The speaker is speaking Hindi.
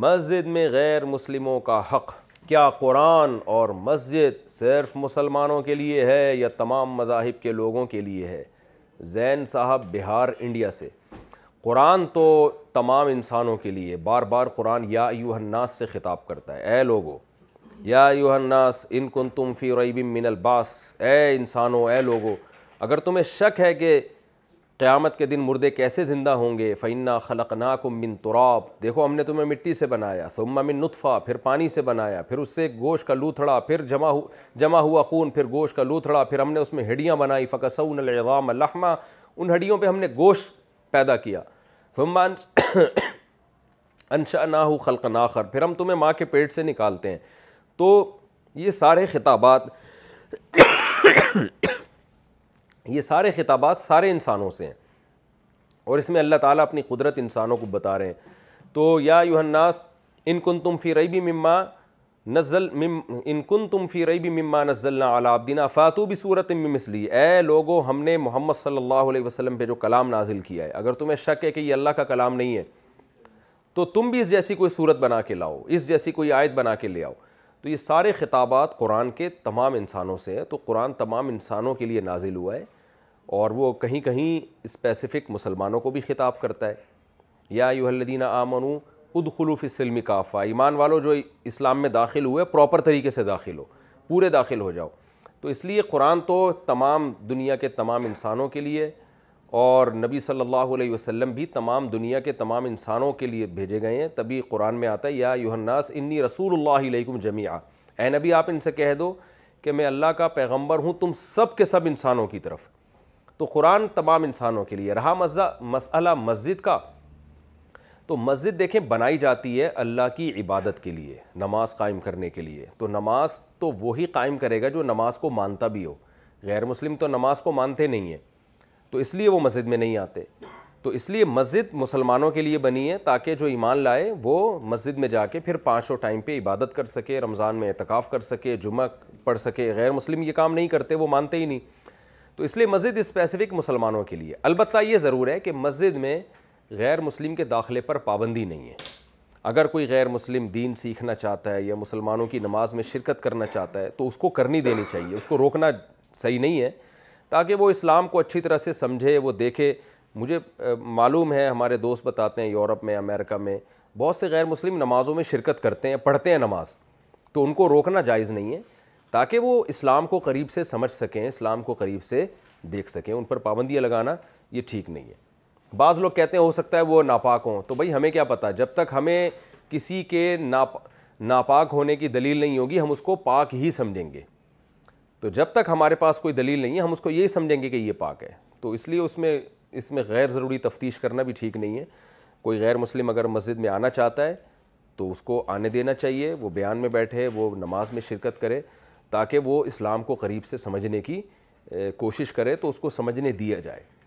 मस्जिद में गैर मुस्लिमों का हक़ क्या कुरान और मस्जिद सिर्फ़ मुसलमानों के लिए है या तमाम मजाहब के लोगों के लिए है जैन साहब बिहार इंडिया से कुरान तो तमाम इंसानों के लिए बार बार कुरान या यूहन्नास से ख़िताब करता है ए लोगो या यूहन्नास इन कन तुम फ़ी रईबिम मिनलबास ए इंसानों ए लोगो अगर तुम्हें शक है कि क़्यामत के दिन मुर्दे कैसे ज़िंदा होंगे फ़ैना खलकना को मिन तुराब देखो हमने तुम्हें मिट्टी से बनाया सुम्मा मिन नुतफ़ा फिर पानी से बनाया फिर उससे गोश का लूथड़ा फिर जमा हु जमा हुआ खून फिर गोश का लूथड़ा फिर हमने उसमें हड्डियाँ बनाई फ़कसून लगाम लहमा उन हड्डियों पर हमने गोश पैदा किया सुम्मा अनशा ना हो खलक नाखर फिर हम तुम्हें माँ के पेट से निकालते हैं तो ये सारे खिताबात ये सारे खिताबात सारे इंसानों से हैं और इसमें अल्लाह ताला अपनी कुदरत इंसानों को बता रहे हैं तो या यूहन्नास इन कुन तुम फ़ी रई भी मम्मा नज़ल मिम इन कुन तुम फ़ी रई भी मम्मा नज़ल्ला अलाबदीना फ़ातू भी सूरत मिसली ए लोगो हमने मोहम्मद सल्लल्लाहु अलैहि वसल्लम पे जो कलाम नाजिल किया है अगर तुम्हें शक है कि यह अल्लाह का कलाम नहीं है तो तुम भी इस जैसी कोई सूरत बना के लाओ इस जैसी कोई आयत बना के ले आओ तो ये सारे खिताबात कुरान के तमाम इंसानों से हैं तो कुरान तमाम इंसानों के लिए नाजिल हुआ है और वो कहीं कहीं स्पेसिफ़िक मुसलमानों को भी खिताब करता है या यूहल्दीन आमनू खुद खलूफ़िसलम काफ़ा ईमान वालों जो इस्लाम में दाखिल हुए प्रॉपर तरीके से दाखिल हो पूरे दाखिल हो जाओ तो इसलिए कुरान तो तमाम दुनिया के तमाम इंसानों के लिए और नबी सल्लल्लाहु अलैहि वसल्लम भी तमाम दुनिया के तमाम इंसानों के लिए भेजे गए हैं तभी कुरान में आता है या यूहन्नास इन्नी रसूलुल्लाहिलैकुम जमीआ ए नबी आप इनसे कह दो कि मैं अल्लाह का पैगम्बर हूँ तुम सब के सब इंसानों की तरफ़ तो कुरान तमाम इंसानों के लिए रहा मसला मस्जिद का तो मस्जिद देखें बनाई जाती है अल्लाह की इबादत के लिए नमाज़ कायम करने के लिए तो नमाज तो वही कायम करेगा जो नमाज को मानता भी हो गैर मुस्लिम तो नमाज को मानते नहीं हैं तो इसलिए वो मस्जिद में नहीं आते तो इसलिए मस्जिद मुसलमानों के लिए बनी है ताकि जो ईमान लाए वो मस्जिद में जाके फिर पाँचों टाइम पे इबादत कर सके रमज़ान में एतकाफ़ कर सके जुमा पढ़ सके गैर मुस्लिम ये काम नहीं करते वो मानते ही नहीं तो इसलिए मस्जिद स्पेसिफ़िक मुसलमानों के लिए अलबत्त ये ज़रूर है कि मस्जिद में गैर मुस्लिम के दाखिले पर पाबंदी नहीं है अगर कोई गैर मुस्लिम दीन सीखना चाहता है या मुसलमानों की नमाज में शिरकत करना चाहता है तो उसको करनी देनी चाहिए उसको रोकना सही नहीं है ताकि वो इस्लाम को अच्छी तरह से समझे वो देखे मुझे मालूम है हमारे दोस्त बताते हैं यूरोप में अमेरिका में बहुत से गैर मुस्लिम नमाज़ों में शिरकत करते हैं पढ़ते हैं नमाज़ तो उनको रोकना जायज़ नहीं है ताकि वो इस्लाम को करीब से समझ सकें इस्लाम को करीब से देख सकें उन पर पाबंदियाँ लगाना ये ठीक नहीं है बाज़ लोग कहते हैं हो सकता है वो नापाक हों तो भाई हमें क्या पता जब तक हमें किसी के नाप नापाक होने की दलील नहीं होगी हम उसको पाक ही समझेंगे तो जब तक हमारे पास कोई दलील नहीं है हम उसको यही समझेंगे कि ये पाक है तो इसलिए उसमें इसमें गैर ज़रूरी तफ्तीश करना भी ठीक नहीं है कोई गैर मुस्लिम अगर मस्जिद में आना चाहता है तो उसको आने देना चाहिए वो बयान में बैठे वो नमाज में शिरकत करे ताकि वो इस्लाम को करीब से समझने की कोशिश करे तो उसको समझने दिया जाए